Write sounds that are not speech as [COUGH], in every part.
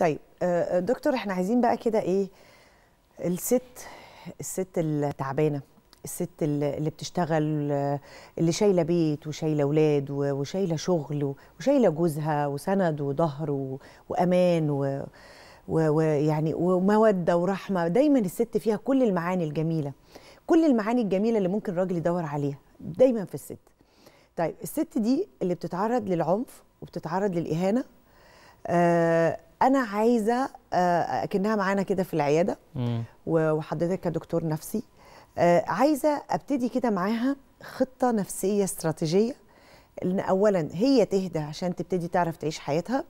طيب آه، آه، دكتور احنا عايزين بقى كده ايه الست الست التعبانه الست اللي بتشتغل اللي شايله بيت وشايله اولاد وشايله شغل وشايله جوزها وسند وظهر وامان ويعني وموده ورحمه دايما الست فيها كل المعاني الجميله كل المعاني الجميله اللي ممكن الراجل يدور عليها دايما في الست طيب الست دي اللي بتتعرض للعنف وبتتعرض للاهانه آه انا عايزه آه، اكنها معانا كده في العياده وحضرتك كدكتور نفسي آه، عايزه ابتدي كده معاها خطه نفسيه استراتيجيه ان اولا هي تهدى عشان تبتدي تعرف تعيش حياتها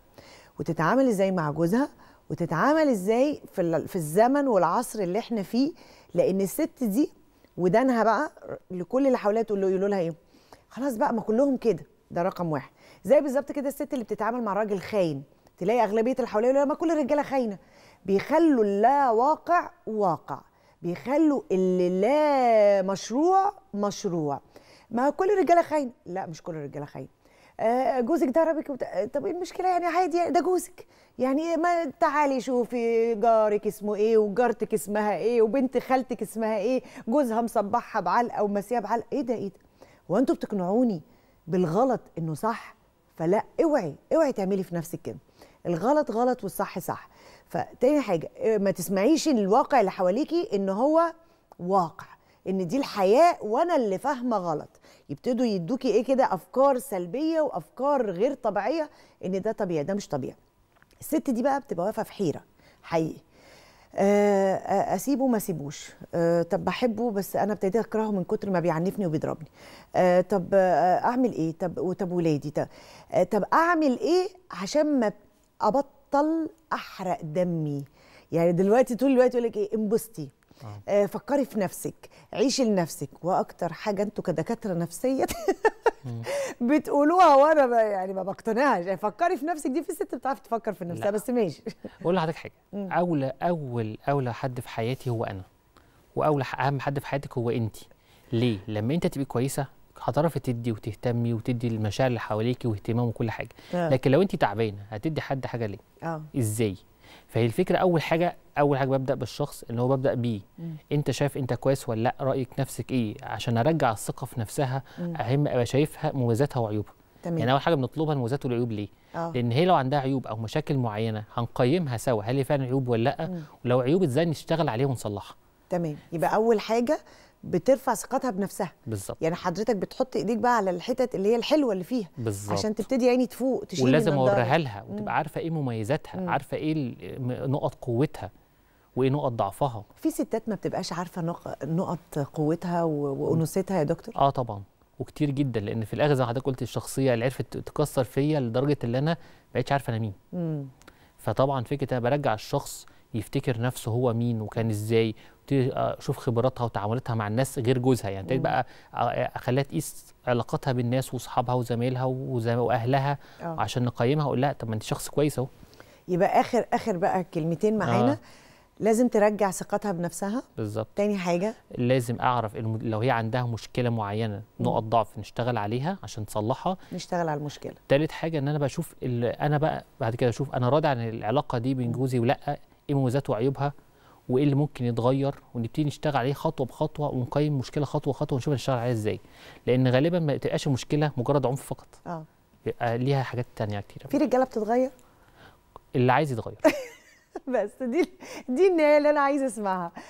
وتتعامل ازاي مع جوزها وتتعامل ازاي في في الزمن والعصر اللي احنا فيه لان الست دي ودانها بقى لكل اللي حواليها تقول له يقولوا لها ايه خلاص بقى ما كلهم كده ده رقم واحد زي بالظبط كده الست اللي بتتعامل مع راجل خاين تلاقي اغلبيه اللي حواليه ما كل الرجاله خاينه بيخلوا اللا واقع واقع بيخلوا اللي لا مشروع مشروع ما كل الرجاله خاينه لا مش كل الرجاله خاينه آه، جوزك ده ربك وبت... آه، طب المشكله يعني عادي يعني ده جوزك يعني ما تعالي شوفي جارك اسمه ايه وجارتك اسمها ايه وبنت خالتك اسمها ايه جوزها مصبحها بعلقه ومسيها بعلقه ايه ده ايه ده هو انتوا بتقنعوني بالغلط انه صح فلا اوعي اوعي تعملي في نفسك كده الغلط غلط والصح صح فتاني حاجه آه، ما تسمعيش الواقع اللي حواليكي ان هو واقع ان دي الحياه وانا اللي فاهمه غلط يبتدوا يدوكي ايه كده افكار سلبيه وافكار غير طبيعيه ان ده طبيعي ده مش طبيعي الست دي بقى بتبقى واقفه في حيره حقيقي آه، آه، اسيبه ما اسيبوش أه طب بحبه بس انا ابتديت اكرهه من كتر ما بيعنفني وبيضربني أه طب اعمل ايه طب وطب ولادي طب, طب اعمل ايه عشان ما ابطل احرق دمي يعني دلوقتي طول الوقت يقول لك ايه انبسطي آه. آه. فكري في نفسك عيشي لنفسك واكتر حاجه انتوا كدكاتره نفسيه [LAUGHS] بتقولوها وانا يعني ما بقتنعش يعني فكري في نفسك دي في ست بتعرف تفكر في نفسها بس ماشي اقول لحضرتك حاجه [LAUGHS] اولى اول اولى حد في حياتي هو انا واولى اهم حد في حياتك هو انت ليه لما انت تبقي كويسه هتعرفي تدي وتهتمي وتدي المشاعر اللي حواليكي واهتمام وكل حاجه آه. لكن لو انت تعبانه هتدي حد حاجه ليه اه ازاي فهي الفكره اول حاجه اول حاجه ببدا بالشخص اللي هو ببدا بيه انت شايف انت كويس ولا لا رايك نفسك ايه عشان ارجع الثقه في نفسها مم. اهم ابقى شايفها مميزاتها وعيوبها تمام. يعني اول حاجه بنطلبها المميزات والعيوب ليه أوه. لان هي لو عندها عيوب او مشاكل معينه هنقيمها سوا هل هي فعلا عيوب ولا لا ولو عيوب ازاي نشتغل عليها ونصلحها تمام يبقى اول حاجه بترفع ثقتها بنفسها بالظبط يعني حضرتك بتحط ايديك بقى على الحتت اللي هي الحلوه اللي فيها بالظبط عشان تبتدي يعني تفوق تشيل ولازم اوريها لها وتبقى عارفه ايه مميزاتها مم. عارفه ايه نقط قوتها وايه نقط ضعفها في ستات ما بتبقاش عارفه نقط قوتها وانوثتها يا دكتور اه طبعا وكتير جدا لان في الاخر زي ما حضرتك قلت الشخصيه اللي عرفت تكسر فيا لدرجه ان انا ما بقتش عارفه انا مين مم. فطبعا فكره انا برجع الشخص يفتكر نفسه هو مين وكان ازاي آه، اشوف خبراتها وتعاملاتها مع الناس غير جوزها يعني ابتديت بقى آه، آه، اخليها تقيس علاقتها بالناس واصحابها وزمايلها واهلها أوه. عشان نقيمها اقول لها طب ما انت شخص كويس اهو يبقى اخر اخر بقى كلمتين معانا آه. لازم ترجع ثقتها بنفسها بالظبط تاني حاجه لازم اعرف لو هي عندها مشكله معينه نقط ضعف نشتغل عليها عشان نصلحها نشتغل على المشكله تالت حاجه ان انا بشوف انا بقى بعد كده اشوف انا راضي عن العلاقه دي بين جوزي ولا ايه مميزاتها وعيوبها وايه اللي ممكن يتغير ونبتدي نشتغل عليه خطوه بخطوه ونقيم مشكله خطوه خطوه ونشوف هنشتغل عليها ازاي لان غالبا ما بتبقاش المشكله مجرد عنف فقط اه بيبقى ليها حاجات تانية كتير في رجاله بتتغير اللي عايز يتغير [LAUGHS] بس دي دي النهايه اللي انا عايز اسمعها